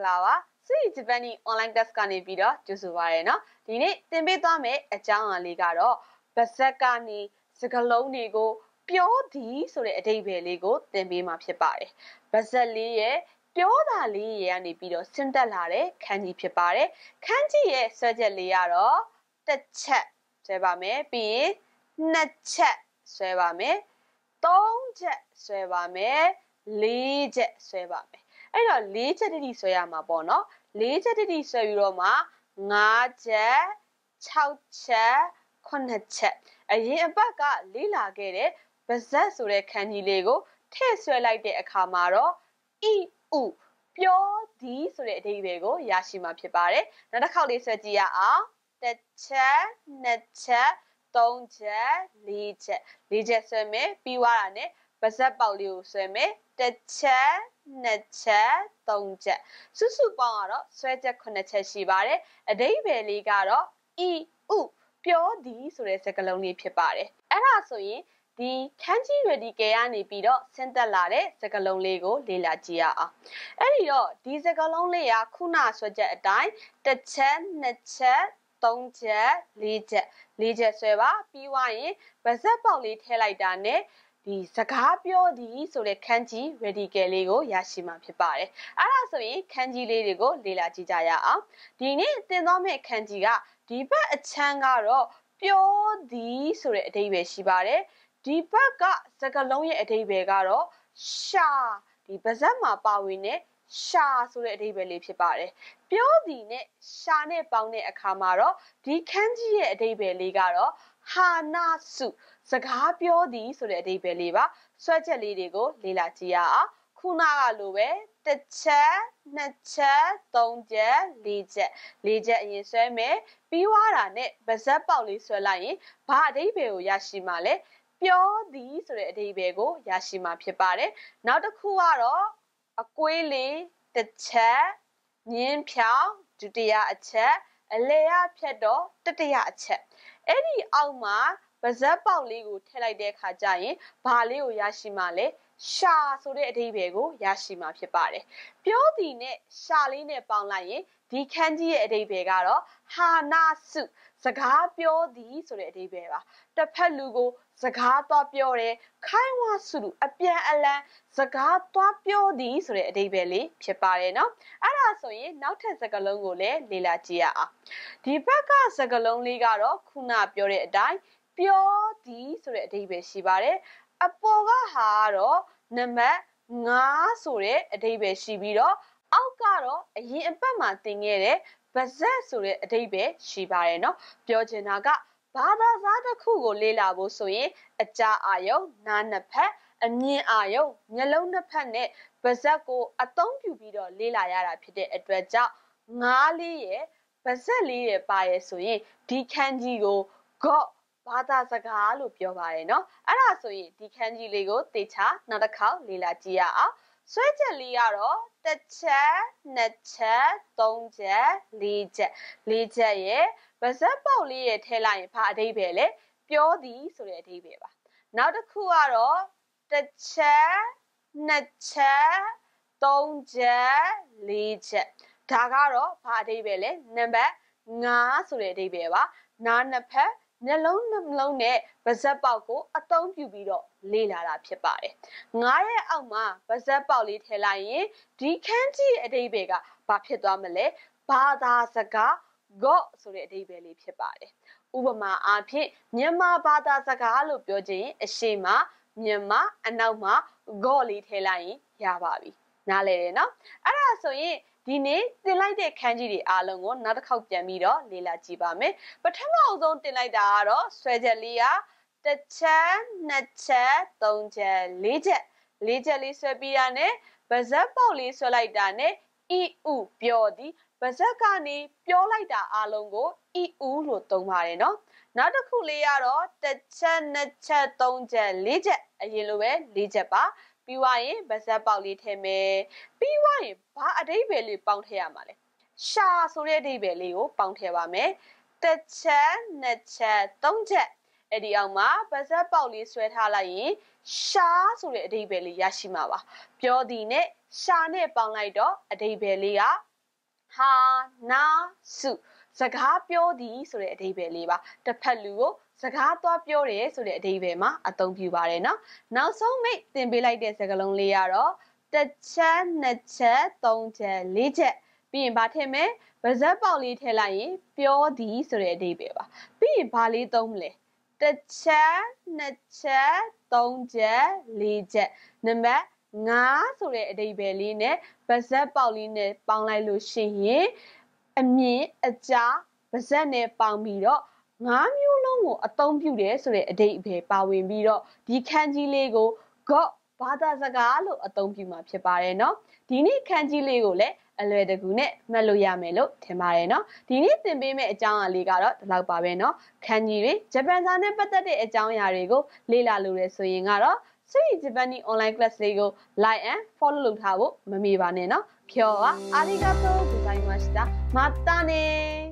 ္ဂလာပါ။ Sui Japanese online class ကနေပြီးတော့ကြိုဆိုပါရစေနော်။ဒီနေ့သင်ပေးသွားမယ့်အကြောင်းအရာလေးကတော့ပါဇက်ကနေစကလုံးတွေကို ပြောသည်ဆိုတဲ့အဓိပ္ပာယ်လေးကိုသင်ပေးမှာဖြစ်ပါတယ်။ပါဇက်လေးရဲ့ပြောတာလေးရကနေပြီးတော့ဆင့်တက်လာတဲ့ခန်းကြီးဖြစ်ပါတယ်။ခန်းကြီးရဲ့ဆွဲချက်လေးကတော့တစ်ချက်ဆွဲပါမယ်။ပြီးရင်နှစ်ချက်ဆွဲပါမယ်။သုံးချက်ဆွဲပါမယ်။လေးချက်ဆွဲပါမယ်အဲ့တော့၄ချက်တတိဆွဲရမှာပေါ့နော်၄ချက်တတိဆွဲပြီးတော့မှ၅ချက်6ချက်9ချက်အရင်အပတ်ကလေ့လာခဲ့တဲ့ဗဇက်ဆိုတဲ့ခန်းကြီးလေးကိုထည့်ဆွဲလိုက်တဲ့အခါမှာတော့အီဥပျော်သည်ဆိုတဲ့အဓိပ္ပာယ်ကိုရရှိမှာဖြစ်ပါတယ်နောက်တစ်ခေါက်လေးဆွဲကြည့်ရအောင်တစ်ချက်နှစ်ချက်၃ချက်၄ချက်၄ချက်ဆွဲမယ်ပြီးွားတာ ਨੇ ပါဇက်ပေါက်လေးကိုဆွဲမယ်တစ်ချက်နှစ်ချက်သုံးချက်စုစုပေါင်းကတော့ဆွဲချက်9ချက်ရှိပါတယ်အတိဘယ်လေးကတော့ i u ပြောသည်ဆိုတဲ့စကားလုံးလေးဖြစ်ပါတယ်အဲ့ဒါဆိုရင်ဒီခန်းကြီး ready ကဲကနေပြီးတော့ဆင်းသက်လာတဲ့စကလုံးလေးကိုလေ့လာကြည့်ရအောင်အဲ့ဒီတော့ဒီစကလုံးလေးကခုနဆွဲချက်အတိုင်းတစ်ချက်နှစ်ချက်သုံးချက်လေးချက်လေးချက်ဆွဲပါပြီးွားရင်ဗဇက်ပေါက်လေးထည့်လိုက်တာနဲ့ဒီစကားပြောသည်ဆိုတဲ့ခန်းကြီး radical လေးကိုရရှိမှာဖြစ်ပါတယ်။အဲ့ဒါဆိုရင်ခန်းကြီးလေးတွေကို လေ့လာကြည့်ကြရအောင်။ဒီနေ့သင်သွားမယ့်ခန်းကြီးကဒီဘက်အချမ်းကတော့ပြောသည်ဆိုတဲ့အဓိပ္ပာယ်ရှိပါတယ်။ဒီဘက်ကစကားလုံးရဲ့အဓိပ္ပာယ်ကတော့ရှာဒီပါဇက်မှာပါဝင်တဲ့ရှာဆိုတဲ့အဓိပ္ပာယ်လေးဖြစ်ပါတယ်။ပြောသည်နဲ့ရှာနဲ့ပေါင်းတဲ့အခါမှာတော့ဒီခန်းကြီးရဲ့အဓိပ္ပာယ်လေးကတော့ဟာနာစုစကားပြောသည်ဆိုတဲ့အဓိပ္ပာယ်လေးပါဆွဲချက်လေးတွေကိုလေ့လာကြည့်ရအောင်ခုနကလိုပဲတစ်ချက်နှစ်ချက်သုံးချက်လေးချက်လေးချက်အရင်ဆွဲမယ်ပြီးွားတာနဲ့ဗဇက်ပေါက်လေးဆွဲလိုက်ရင်ဘာအဓိပ္ပာယ်ကိုရရှိမှာလဲပြောသည်ဆိုတဲ့အဓိပ္ပာယ်ကိုရရှိမှာဖြစ်ပါတယ်နောက်တစ်ခုကတော့အကွေးလေးတစ်ချက်မြင်းဖြောင်းဒုတိယအချက် အလေရဖြတ်တော့တတိယအချက်အဲ့ဒီအောက်မှာပါဇက်ပေါက်လေးကိုထည့်လိုက်တဲ့အခါကျရင်ဘာလေးကိုရရှိမှလဲရှာဆိုတဲ့အဓိပ္ပာယ်ကိုရရှိမှာဖြစ်ပါတယ်။ပြောသည်နဲ့ရှာလေးနဲ့ပေါင်းလိုက်ရင်ဒီခန်းကြီးရဲ့အဓိပ္ပာယ်ကတော့ဟာနာစုစကားပြောသည်ဆိုတဲ့အဓိပ္ပာယ်ပါ။တစ်ဖက်လူကို စကားသွားပြောတယ်ခိုင်ဝါစုလူအပြန်အလှန်စကားသွားပြောသည်ဆိုတဲ့အဓိပ္ပာယ်လေးဖြစ်ပါတယ်နော်အဲ့ဒါဆိုရင် နောက်ထပ်စကားလုံးကိုလည်းလေ့လာကြည့်ရအောင်ဒီဘက်ကစကားလုံးလေးကတော့ခုနပြောတဲ့အတိုင်းပြောသည်ဆိုတဲ့အဓိပ္ပာယ်ရှိပါတယ်အပေါ်ကဟာကတော့နံပါတ်9ဆိုတဲ့အဓိပ္ပာယ်ရှိပြီးတော့အောက်ကတော့အရင်အပတ်မှာသင်ခဲ့တဲ့ပါဇက်ဆိုတဲ့အဓိပ္ပာယ်ရှိပါတယ်နော် ပြောချင်တာကဘာသာစကားတစ်ခုကို လေ့လာဖို့ဆိုရင်အကြအာယုံ နားနှစ်ဖက် အမြင်အာယုံမျက်လုံးနှစ်ဖက်နဲ့ပါဇက်ကိုအသုံးပြုပြီးတော့လေ့လာရတာဖြစ်တဲ့အတွက်ကြောင့်ငားလေးရယ်ပါဇက်လေးရယ်ပါရယ်ဆိုရင်ဒီခန်းကြီးကို got ဘာသာစကားလို့ပြောပါတယ်နော်အဲ့ဒါဆိုရင်ဒီခန်းကြီးလေးကိုသေချာနောက်တစ်ခေါက်လေ့လာကြည့်ရအောင်ဆွဲချက်လေးကတော့တစ်ချက်နှစ်ချက်သုံးချက်လေးချက်လေးချက်ရဲ့ဗဇက်ပေါက်လေးရဲ့ထဲလိုက်ရင်ဘာအဓိပ္ပာယ်လဲပြောသည်ဆိုတဲ့အဓိပ္ပာယ်ပါနောက်တစ်ခုကတော့တစ်ချက်နှစ်ချက်သုံးချက်လေးချက်ဒါကတော့ဘာအဓိပ္ပာယ်လဲနံပါတ်9ဆိုတဲ့အဓိပ္ပာယ်ပါနားနှစ်ဖက်မျက်လုံးနှလုံးနဲ့ပါဇက်ပေါက်ကိုအသုံးပြုပြီးတော့လေ့လာတာဖြစ်ပါတယ်။ငါးရဲ့အောက်မှာပါဇက်ပေါက်လေးထည့်လိုက်ရင်ဒီခန်းကြီးရဲ့အတိပ္ပယ်ကဘာဖြစ်သွားမလဲ။ဘာသာစကား got ဆိုတဲ့အဓိပ္ပာယ်လေးဖြစ်ပါတယ်။ဥပမာအားဖြင့်မြန်မာဘာသာစကားလို့ပြောခြင်းအရှိမမြန်မာအနောက်မှာ got လေးထည့်လိုက်ရင်ရပါပြီ။နားလည်တယ်နော်။အဲ့ဒါဆိုရင်ဒီနေ့တင်လိုက်တဲ့ခန်းကြီးတွေအားလုံးကိုနောက်တစ်ခေါက်ပြန်ပြီးတော့လေ့လာကြည့်ပါမယ်ပထမအဆုံးတင်လိုက်တာကတော့ဆွဲချက်လေးကတစ်ချက်နှစ်ချက်သုံးချက်လေးချက်လေးချက်လေးဆွဲပြီးတာနဲ့ဗဇက်ပေါက်လေးဆွဲလိုက်တာနဲ့အီဥပြောသည်ဗဇက်ကနေပြောလိုက်တာအားလုံးကိုအီဥလို့သုံးပါတယ်နော်နောက်တစ်ခုလေးကတော့တစ်ချက်နှစ်ချက်သုံးချက်လေးချက် အရင်လိုပဲလေးချက်ပါပြီးွားရင်ဗဇက်ပေါက်လေးထည့်မယ်ပြီးွားရင်ဘာအတိတ်ပဲလေးပေါင်းထည့်ရမှာလဲရှာဆိုတဲ့အတိတ်ပဲလေးကိုပေါင်းထည့်ပါမယ်တစ်ချက်နှစ်ချက်သုံးချက်အဲ့ဒီအောင်မှာဗဇက်ပေါက်လေးဆွဲထားလိုက်ရင်ရှာဆိုတဲ့အတိတ်ပဲလေးရရှိမှာပါပြောသည်နဲ့ရှာနဲ့ပေါင်းလိုက်တော့အတိတ်ပဲလေးကဟာနာစုစကားပြောသည်ဆိုတဲ့အဓိပ္ပာယ်လေးပါတစ်ဖက်လူကိုစကားသွားပြောတယ်ဆိုတဲ့အဓိပ္ပာယ်မှာအသုံးပြုပါတယ်နော် နောက်ဆုံးမိတ်သင်ပေးလိုက်တဲ့စကားလုံးလေးကတော့တစ်ချက်နှစ်ချက်သုံးချက်လေးချက်ပြီးရင်ဗာထည့်မယ်ဗဇက်ပေါက်လေးထည့်လိုက်ရင်ပြောသည်ဆိုတဲ့အဓိပ္ပာယ်ပါပြီးရင်ဗာလေးသုံးမလဲတစ်ချက်နှစ်ချက်သုံးချက်လေးချက်နံပါတ်9ဆိုတဲ့အဓိပ္ပာယ်လေးနဲ့ဗဇက်ပေါက်လေးနဲ့ပေါင်းလိုက်လို့ရှိရင်အမြင်အကြားဗဇက်နဲ့ပေါင်းပြီးတော့၅မျိုးလုံးကိုအသုံးပြုတယ်ဆိုတဲ့အဓိပ္ပာယ်ပါဝင်ပြီးတော့ဒီခန်းကြီးလေးကို God ဘာသာစကားလို့အသုံးပြုမှာဖြစ်ပါတယ်เนาะဒီနေ့ခန်းကြီးလေးကိုလည်းအလွယ်တကူနဲ့မှတ်လို့ရမယ်လို့ထင်ပါတယ်เนาะဒီနေ့သင်ပေးမယ့်အကြောင်းအလေးကတော့ဒီလောက်ပါပဲเนาะခန်းကြီးတွေဂျပန်စာနဲ့ပတ်သက်တဲ့အကြောင်းအရာတွေကို လေ့လာလို့ရဆိုရင်ကတော့ Sweet Japanese online class လေးကို like and follow လုပ်ထားဖို့မမေ့ပါနဲ့เนาะ今日はありがとうございましたまたね